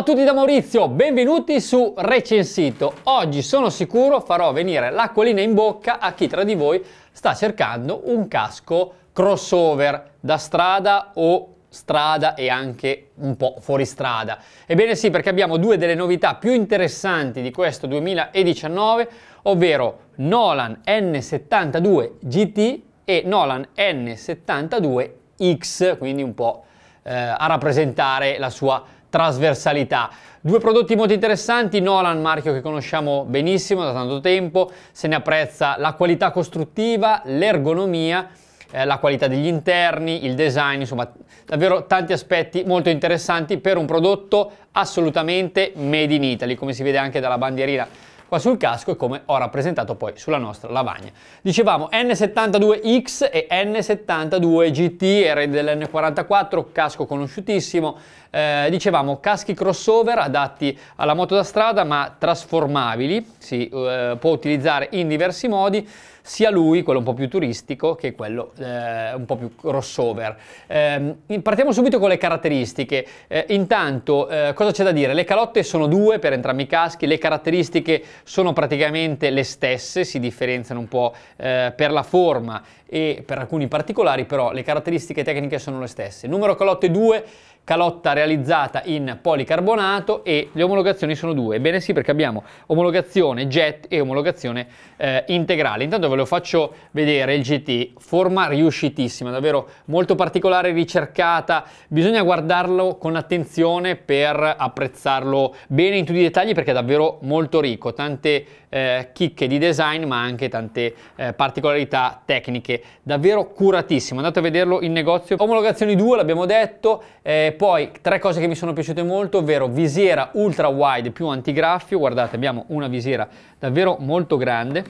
a tutti da Maurizio, benvenuti su Recensito. Oggi sono sicuro farò venire l'acquolina in bocca a chi tra di voi sta cercando un casco crossover da strada o strada e anche un po' fuori strada. Ebbene sì, perché abbiamo due delle novità più interessanti di questo 2019, ovvero Nolan N72 GT e Nolan N72 X, quindi un po' eh, a rappresentare la sua trasversalità. Due prodotti molto interessanti, Nolan, marchio che conosciamo benissimo da tanto tempo, se ne apprezza la qualità costruttiva, l'ergonomia, eh, la qualità degli interni, il design, insomma davvero tanti aspetti molto interessanti per un prodotto assolutamente made in Italy, come si vede anche dalla bandierina qua sul casco e come ho rappresentato poi sulla nostra lavagna. Dicevamo N72X e N72GT, erede dell'N44, casco conosciutissimo, eh, dicevamo caschi crossover adatti alla moto da strada ma trasformabili, si eh, può utilizzare in diversi modi, sia lui, quello un po' più turistico, che quello eh, un po' più crossover. Eh, partiamo subito con le caratteristiche. Eh, intanto, eh, cosa c'è da dire? Le calotte sono due per entrambi i caschi, le caratteristiche sono praticamente le stesse, si differenziano un po' eh, per la forma e per alcuni particolari, però le caratteristiche tecniche sono le stesse. Numero calotte 2 calotta realizzata in policarbonato e le omologazioni sono due. Ebbene sì, perché abbiamo omologazione jet e omologazione eh, integrale. Intanto ve lo faccio vedere il GT, forma riuscitissima, davvero molto particolare, ricercata. Bisogna guardarlo con attenzione per apprezzarlo bene in tutti i dettagli perché è davvero molto ricco, tante eh, chicche di design ma anche tante eh, particolarità tecniche. Davvero curatissimo, andate a vederlo in negozio. Omologazioni 2, l'abbiamo detto, eh, poi tre cose che mi sono piaciute molto, ovvero visiera ultra wide più antigraffio, guardate abbiamo una visiera davvero molto grande,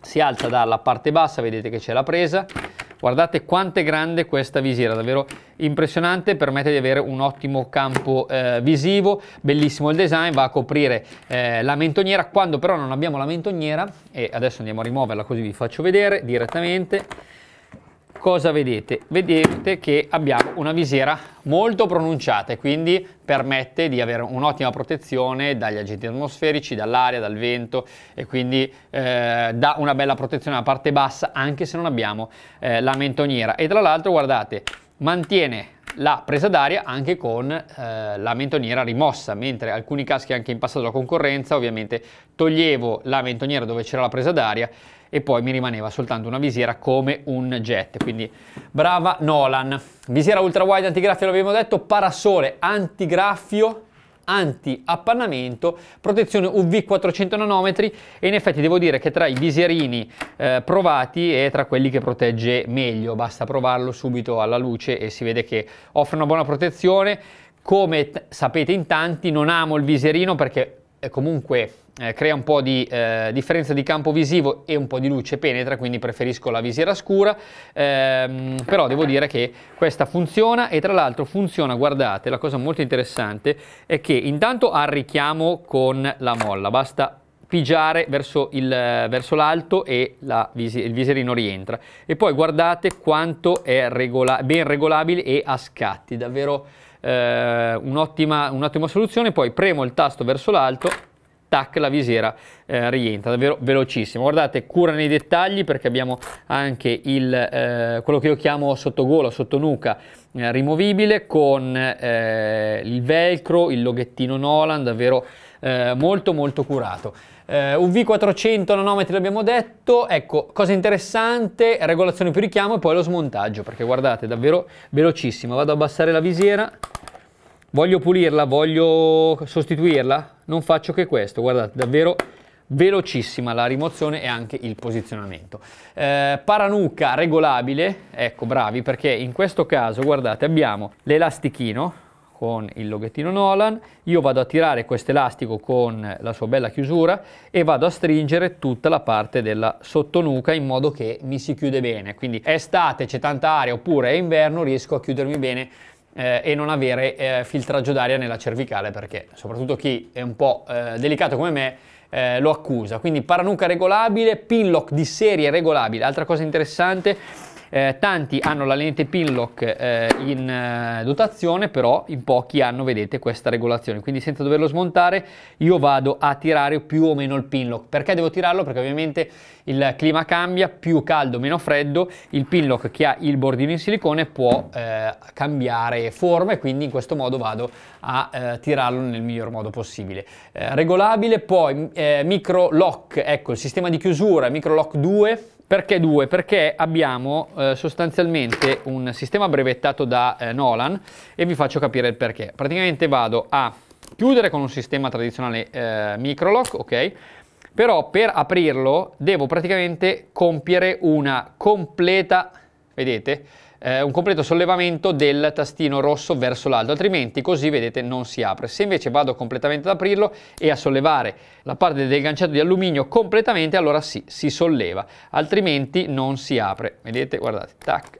si alza dalla parte bassa, vedete che c'è la presa, guardate quanto è grande questa visiera, davvero impressionante, permette di avere un ottimo campo eh, visivo, bellissimo il design, va a coprire eh, la mentoniera, quando però non abbiamo la mentoniera, e adesso andiamo a rimuoverla così vi faccio vedere direttamente, cosa vedete? Vedete che abbiamo una visiera molto pronunciata e quindi permette di avere un'ottima protezione dagli agenti atmosferici, dall'aria, dal vento e quindi eh, dà una bella protezione alla parte bassa anche se non abbiamo eh, la mentoniera e tra l'altro guardate mantiene la presa d'aria anche con eh, la mentoniera rimossa, mentre alcuni caschi anche in passato della concorrenza ovviamente toglievo la mentoniera dove c'era la presa d'aria e poi mi rimaneva soltanto una visiera come un jet, quindi brava Nolan. Visiera ultra wide antigraffio l'abbiamo detto, parasole antigraffio anti-appannamento, protezione UV 400 nanometri e in effetti devo dire che tra i visierini eh, provati è tra quelli che protegge meglio, basta provarlo subito alla luce e si vede che offre una buona protezione come sapete in tanti non amo il visierino perché comunque eh, crea un po' di eh, differenza di campo visivo e un po' di luce penetra, quindi preferisco la visiera scura, ehm, però devo dire che questa funziona e tra l'altro funziona, guardate, la cosa molto interessante è che intanto ha richiamo con la molla, basta pigiare verso, l'alto e visi il viserino rientra. E poi guardate quanto è regola ben regolabile e a scatti, davvero eh, un'ottima, un'ottima soluzione, poi premo il tasto verso l'alto tac la visiera eh, rientra davvero velocissimo guardate cura nei dettagli perché abbiamo anche il, eh, quello che io chiamo sottogola sottonuca eh, rimovibile con eh, il velcro il loghettino Nolan davvero eh, molto molto curato eh, UV400 nanometri l'abbiamo detto, ecco, cosa interessante, regolazione più richiamo e poi lo smontaggio, perché guardate, è davvero velocissimo. Vado a abbassare la visiera, voglio pulirla, voglio sostituirla, non faccio che questo, guardate, davvero velocissima la rimozione e anche il posizionamento. Eh, paranuca regolabile, ecco bravi perché in questo caso guardate abbiamo l'elastichino con il loghettino Nolan, io vado a tirare questo elastico con la sua bella chiusura e vado a stringere tutta la parte della sottonuca in modo che mi si chiude bene, quindi estate, c'è tanta aria oppure è inverno, riesco a chiudermi bene eh, e non avere eh, filtraggio d'aria nella cervicale perché soprattutto chi è un po' eh, delicato come me eh, lo accusa. Quindi paranuca regolabile, pinlock di serie regolabile. Altra cosa interessante eh, tanti hanno la lente pinlock eh, in eh, dotazione, però in pochi hanno, vedete, questa regolazione. Quindi senza doverlo smontare io vado a tirare più o meno il pinlock. Perché devo tirarlo? Perché ovviamente il clima cambia, più caldo, meno freddo, il pinlock che ha il bordino in silicone può eh, cambiare forma e quindi in questo modo vado a eh, tirarlo nel miglior modo possibile. regolabile, poi micro lock, ecco il sistema di chiusura, micro lock 2 perché due? Perché abbiamo eh, sostanzialmente un sistema brevettato da eh, Nolan e vi faccio capire il perché. Praticamente vado a chiudere con un sistema tradizionale eh, microlock, ok? Però per aprirlo devo praticamente compiere una completa, vedete, eh, un completo sollevamento del tastino rosso verso l'alto, altrimenti così vedete non si apre. Se invece vado completamente ad aprirlo e a sollevare la parte del ganciato di alluminio completamente, allora sì, si solleva, altrimenti non si apre. Vedete, guardate, tac,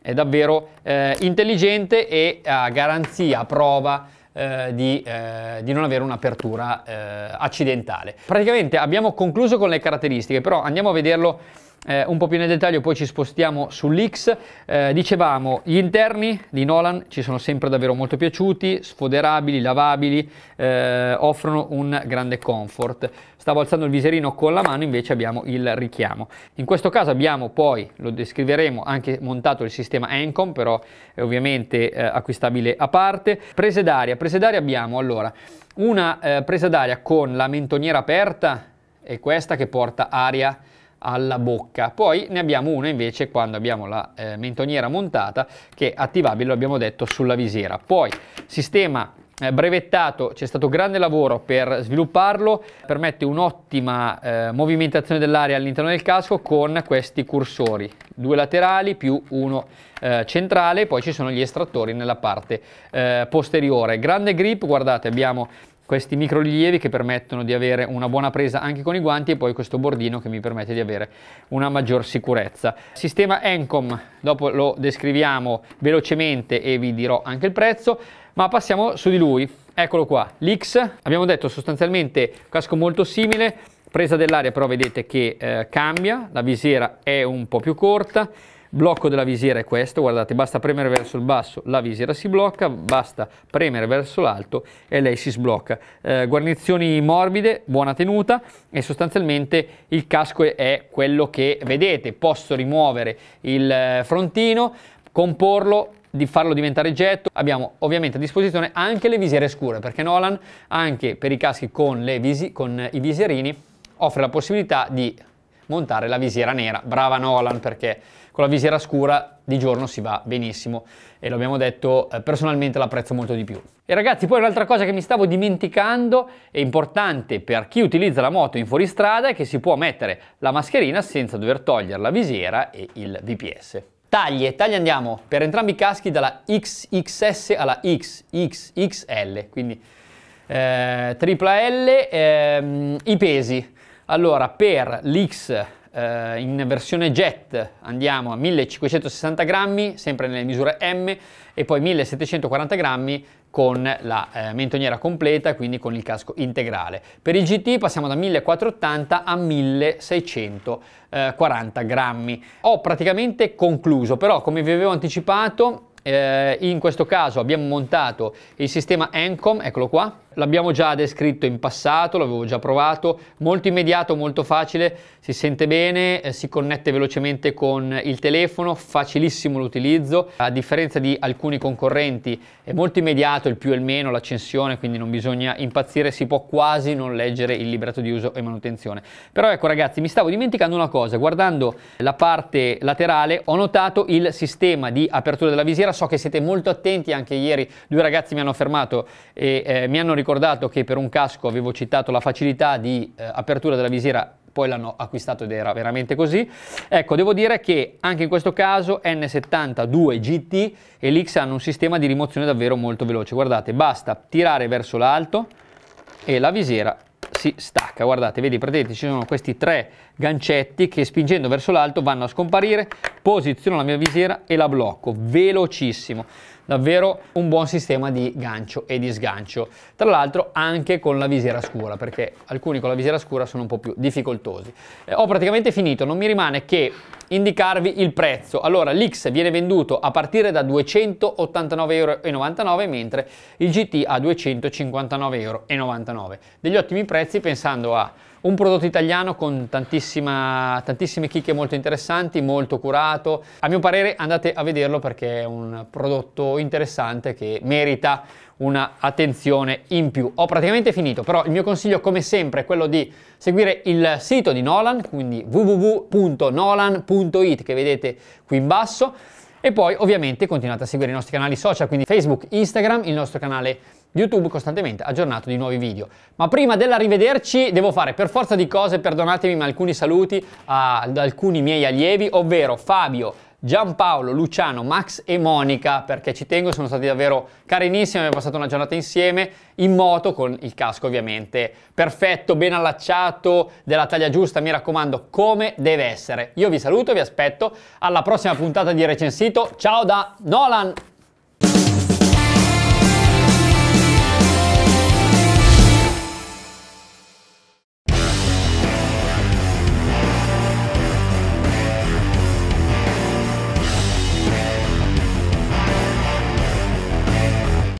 è davvero eh, intelligente e a garanzia, a prova eh, di, eh, di, non avere un'apertura eh, accidentale. Praticamente abbiamo concluso con le caratteristiche, però andiamo a vederlo eh, un po' più nel dettaglio, poi ci spostiamo sull'X. Eh, dicevamo, gli interni di Nolan ci sono sempre davvero molto piaciuti, sfoderabili, lavabili, eh, offrono un grande comfort. Stavo alzando il viserino con la mano, invece abbiamo il richiamo. In questo caso abbiamo poi, lo descriveremo, anche montato il sistema Encom, però è ovviamente eh, acquistabile a parte. Prese d'aria, prese d'aria abbiamo allora una eh, presa d'aria con la mentoniera aperta è questa che porta aria alla bocca. Poi ne abbiamo uno invece quando abbiamo la eh, mentoniera montata che è attivabile, lo abbiamo detto, sulla visiera. Poi sistema eh, brevettato, c'è stato grande lavoro per svilupparlo, permette un'ottima eh, movimentazione dell'aria all'interno del casco con questi cursori, due laterali più uno eh, centrale, poi ci sono gli estrattori nella parte eh, posteriore. Grande grip, guardate abbiamo questi micro rilievi che permettono di avere una buona presa anche con i guanti e poi questo bordino che mi permette di avere una maggior sicurezza. Sistema Encom, dopo lo descriviamo velocemente e vi dirò anche il prezzo, ma passiamo su di lui. Eccolo qua, l'X, abbiamo detto sostanzialmente casco molto simile, presa dell'aria però vedete che eh, cambia, la visiera è un po' più corta, blocco della visiera è questo, guardate, basta premere verso il basso, la visiera si blocca, basta premere verso l'alto e lei si sblocca. Eh, guarnizioni morbide, buona tenuta e sostanzialmente il casco è quello che vedete, posso rimuovere il eh, frontino, comporlo, di farlo diventare getto. Abbiamo ovviamente a disposizione anche le visiere scure, perché Nolan anche per i caschi con, visi, con i visierini offre la possibilità di montare la visiera nera. Brava Nolan perché con la visiera scura di giorno si va benissimo e l'abbiamo detto, eh, personalmente l'apprezzo molto di più. E ragazzi, poi un'altra cosa che mi stavo dimenticando, è importante per chi utilizza la moto in fuoristrada, è che si può mettere la mascherina senza dover togliere la visiera e il VPS. Taglie, taglie andiamo per entrambi i caschi dalla XXS alla XXXL, quindi eh, tripla L, ehm, i pesi. Allora, per l'X eh, in versione jet andiamo a 1560 grammi, sempre nelle misure M, e poi 1740 grammi con la eh, mentoniera completa, quindi con il casco integrale. Per il GT passiamo da 1480 a 1640 grammi. Ho praticamente concluso, però come vi avevo anticipato, eh, in questo caso abbiamo montato il sistema Encom, eccolo qua, l'abbiamo già descritto in passato, l'avevo già provato, molto immediato, molto facile, si sente bene, eh, si connette velocemente con il telefono, facilissimo l'utilizzo, a differenza di alcuni concorrenti è molto immediato il più e il meno, l'accensione, quindi non bisogna impazzire, si può quasi non leggere il libretto di uso e manutenzione. Però ecco ragazzi, mi stavo dimenticando una cosa, guardando la parte laterale ho notato il sistema di apertura della visiera, so che siete molto attenti, anche ieri due ragazzi mi hanno fermato e eh, mi hanno ricordato ricordato che per un casco avevo citato la facilità di eh, apertura della visiera poi l'hanno acquistato ed era veramente così. Ecco, devo dire che anche in questo caso N72 GT e l'X hanno un sistema di rimozione davvero molto veloce. Guardate, basta tirare verso l'alto e la visiera si stacca. Guardate, vedi, praticamente ci sono questi tre gancetti che spingendo verso l'alto vanno a scomparire, posiziono la mia visiera e la blocco, velocissimo. Davvero un buon sistema di gancio e di sgancio. Tra l'altro anche con la visiera scura, perché alcuni con la visiera scura sono un po' più difficoltosi. Eh, ho praticamente finito, non mi rimane che indicarvi il prezzo. Allora l'X viene venduto a partire da 289,99 euro, mentre il GT a 259,99 euro. Degli ottimi prezzi pensando a un prodotto italiano con tantissime chicche molto interessanti, molto curato. A mio parere andate a vederlo perché è un prodotto interessante che merita un'attenzione in più. Ho praticamente finito, però il mio consiglio come sempre è quello di seguire il sito di Nolan, quindi www.nolan.it che vedete qui in basso. E poi ovviamente continuate a seguire i nostri canali social, quindi Facebook, Instagram, il nostro canale YouTube costantemente aggiornato di nuovi video. Ma prima dell'arrivederci devo fare per forza di cose, perdonatemi, ma alcuni saluti ad alcuni miei allievi, ovvero Fabio, Giampaolo, Luciano, Max e Monica, perché ci tengo, sono stati davvero carinissimi, abbiamo passato una giornata insieme in moto con il casco ovviamente perfetto, ben allacciato, della taglia giusta, mi raccomando, come deve essere. Io vi saluto, vi aspetto alla prossima puntata di Recensito. Ciao da Nolan!